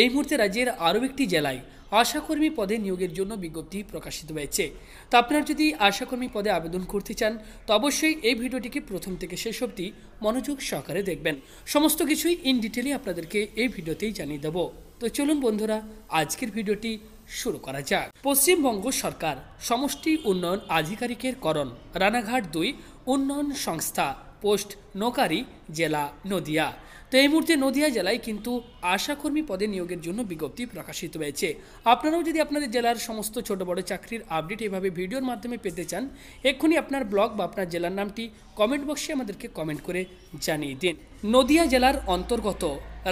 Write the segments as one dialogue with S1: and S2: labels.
S1: এই মুহূর্তে রাজ্যের আরও একটি জেলায় আশাকর্মী পদে নিয়োগের জন্য বিজ্ঞপ্তি প্রকাশিত হয়েছে তো আপনারা যদি আশাকর্মী পদে আবেদন করতে চান তো অবশ্যই এই ভিডিওটিকে প্রথম থেকে শেষ অবধি মনোযোগ সহকারে দেখবেন সমস্ত কিছুই ইন ডিটেলে আপনাদেরকে এই ভিডিওতেই জানিয়ে দেবো তো চলুন বন্ধুরা আজকের ভিডিওটি শুরু করা যাক পশ্চিমবঙ্গ সরকার সমষ্টি উন্নয়ন আধিকারিকের করণ রানাঘাট দুই উন্নয়ন সংস্থা পোস্ট নোকারি জেলা নদিয়া তো এই মুহূর্তে নদিয়া জেলায় কিন্তু আশাকর্মী পদে নিয়োগের জন্য বিজ্ঞপ্তি প্রকাশিত হয়েছে আপনারাও যদি আপনাদের জেলার সমস্ত ছোট বড় চাকরির আপডেট এভাবে ভিডিওর মাধ্যমে পেতে চান এক্ষুনি আপনার ব্লগ বা আপনার জেলার নামটি কমেন্ট বক্সে আমাদেরকে কমেন্ট করে জানিয়ে দিন নদিয়া জেলার অন্তর্গত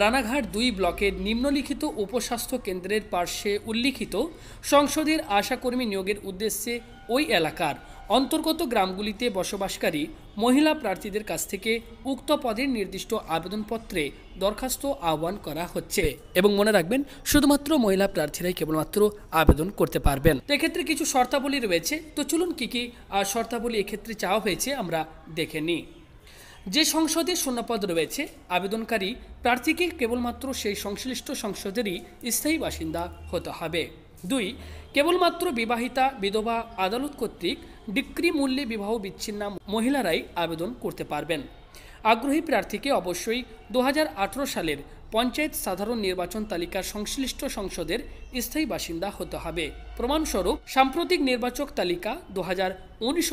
S1: রানাঘাট দুই ব্লকের নিম্নলিখিত উপস্বাস্থ্য কেন্দ্রের পার্শ্বে উল্লিখিত সংসদের আশাকর্মী নিয়োগের উদ্দেশ্যে ওই এলাকার অন্তর্গত গ্রামগুলিতে বসবাসকারী মহিলা প্রার্থীদের কাছ থেকে উক্ত পদের নির্দিষ্ট আবেদনপত্রে দরখাস্ত আহ্বান করা হচ্ছে এবং মনে রাখবেন শুধুমাত্র মহিলা প্রার্থীরাই কেবলমাত্র আবেদন করতে পারবেন এক্ষেত্রে কিছু শর্তাবলী রয়েছে তো চলুন কী কী শর্তাবলী এক্ষেত্রে চাওয়া হয়েছে আমরা দেখে নিই যে সংসদে শূন্যপদ রয়েছে আবেদনকারী প্রার্থীকে কেবলমাত্র সেই সংশ্লিষ্ট সংসদেরই স্থায়ী বাসিন্দা হতে হবে দুই কেবলমাত্র বিবাহিতা বিধবা আদালত কর্তৃক ডিক্রি মূল্যে বিবাহ বিচ্ছিন্না মহিলারাই আবেদন করতে পারবেন আগ্রহী প্রার্থীকে অবশ্যই দু সালের পঞ্চায়েত সাধারণ নির্বাচন তালিকার সংশ্লিষ্ট সংসদের স্থায়ী বাসিন্দা হতে হবে প্রমাণস্বরূপ সাম্প্রতিক নির্বাচক তালিকা দু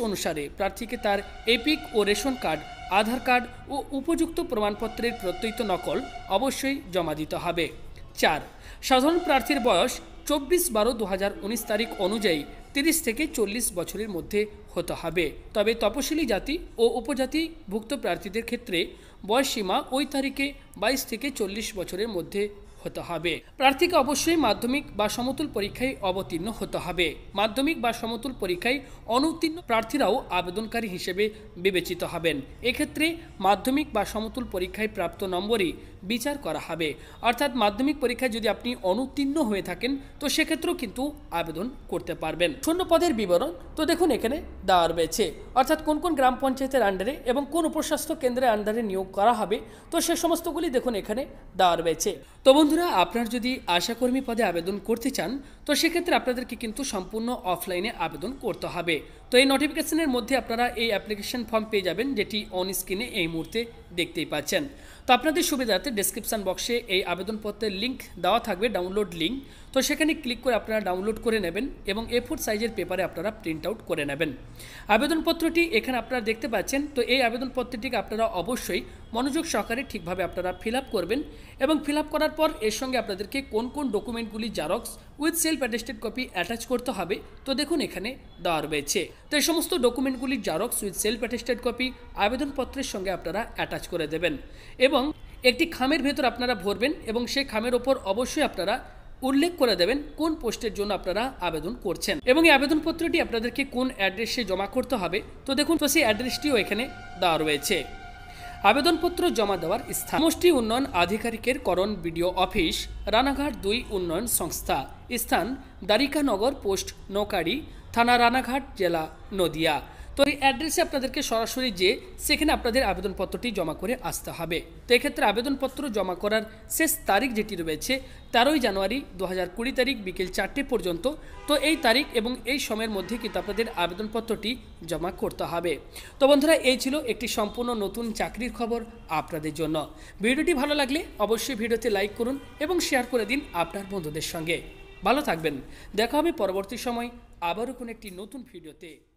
S1: অনুসারে প্রার্থীকে তার এপিক ও রেশন কার্ড আধার কার্ড ও উপযুক্ত প্রমাণপত্রের প্রত্যয়িত নকল অবশ্যই জমা দিতে হবে চার সাধারণ প্রার্থীর বয়স চব্বিশ বারো দু তারিখ অনুযায়ী তিরিশ থেকে চল্লিশ বছরের মধ্যে হতে হবে তবে তপশিলি জাতি ও উপজাতিভুক্ত প্রার্থীদের ক্ষেত্রে বয়সীমা ওই তারিখে বাইশ থেকে চল্লিশ বছরের মধ্যে হতে হবে প্রার্থীকে অবশ্যই মাধ্যমিক বা সমতুল পরীক্ষায় অবতীর্ণ হতে হবে মাধ্যমিক বা সমতুল পরীক্ষায় অনুত্তীর্ণ প্রার্থীরাও আবেদনকারী হিসেবে বিবেচিত হবেন এক্ষেত্রে মাধ্যমিক বা সমতুল পরীক্ষায় প্রাপ্ত নম্বরই বিচার করা হবে অর্থাৎ মাধ্যমিক পরীক্ষায় যদি আপনি অনুত্তীর্ণ হয়ে থাকেন তো সেক্ষেত্রেও কিন্তু আবেদন করতে পারবেন শূন্য পদের বিবরণ তো দেখুন এখানে দেওয়া রয়েছে অর্থাৎ কোন কোন গ্রাম পঞ্চায়েতের আন্ডারে এবং কোন উপস্বাস্থ্য কেন্দ্রের আন্ডারে নিয়োগ করা হবে তো সে সমস্তগুলি দেখুন এখানে দেওয়া রয়েছে তো বন্ধুরা আপনার যদি আশাকর্মী পদে আবেদন করতে চান তো সেক্ষেত্রে আপনাদেরকে কিন্তু সম্পূর্ণ অফলাইনে আবেদন করতে হবে তো এই নোটিফিকেশনের মধ্যে আপনারা এই অ্যাপ্লিকেশন ফর্ম পেয়ে যাবেন যেটি অন স্ক্রিনে এই মুহূর্তে দেখতেই পাচ্ছেন তো আপনাদের সুবিধার্থে ডিসক্রিপশান বক্সে এই আবেদনপত্রের লিঙ্ক দেওয়া থাকবে ডাউনলোড লিঙ্ক তো সেখানে ক্লিক করে আপনারা ডাউনলোড করে নেবেন এবং এ ফোর সাইজের পেপারে আপনারা প্রিন্ট আউট করে নেবেন আবেদনপত্রটি এখানে আপনারা দেখতে পাচ্ছেন তো এই আবেদনপত্রটিকে আপনারা অবশ্যই মনোযোগ সহকারে ঠিকভাবে আপনারা ফিল করবেন এবং ফিল করার পর এর সঙ্গে আপনাদেরকে কোন কোন ডকুমেন্টগুলি xerox with self attested copy attach করতে হবে তো দেখুন এখানে দেওয়া রয়েছে তো এই সমস্ত ডকুমেন্টগুলির xerox with self attested copy আবেদনপত্রের সঙ্গে আপনারা অ্যাটাচ করে দেবেন এবং একটি খামের ভেতর আপনারা ভরবেন এবং সেই খামের ওপর অবশ্যই আপনারা উল্লেখ করে দেবেন কোন পোস্টের জন্য আপনারা আবেদন করছেন এবং এই আবেদনপত্রটি আপনাদেরকে কোন অ্যাড্রেসে জমা করতে হবে তো দেখুন তো সেই অ্যাড্রেসটিও এখানে দেওয়া রয়েছে আবেদনপত্র জমা দেওয়ার স্থান সমষ্টি উন্নয়ন আধিকারিকের করণ বিডিও অফিস রানাঘাট দুই উন্নয়ন সংস্থা স্থান দ্বারিকানগর পোস্ট নৌকারি থানা রানাঘাট জেলা নদিয়া তো এই অ্যাড্রেসে আপনাদেরকে সরাসরি যে সেখানে আপনাদের আবেদনপত্রটি জমা করে আসতে হবে তো এক্ষেত্রে আবেদনপত্র জমা করার শেষ তারিখ যেটি রয়েছে তেরোই জানুয়ারি দু হাজার তারিখ বিকেল চারটে পর্যন্ত তো এই তারিখ এবং এই সময়ের মধ্যে কিন্তু আপনাদের আবেদনপত্রটি জমা করতে হবে তো বন্ধুরা এই ছিল একটি সম্পূর্ণ নতুন চাকরির খবর আপনাদের জন্য ভিডিওটি ভালো লাগলে অবশ্যই ভিডিওতে লাইক করুন এবং শেয়ার করে দিন আপনার বন্ধুদের সঙ্গে ভালো থাকবেন দেখা হবে পরবর্তী সময় আবারও কোনো একটি নতুন ভিডিওতে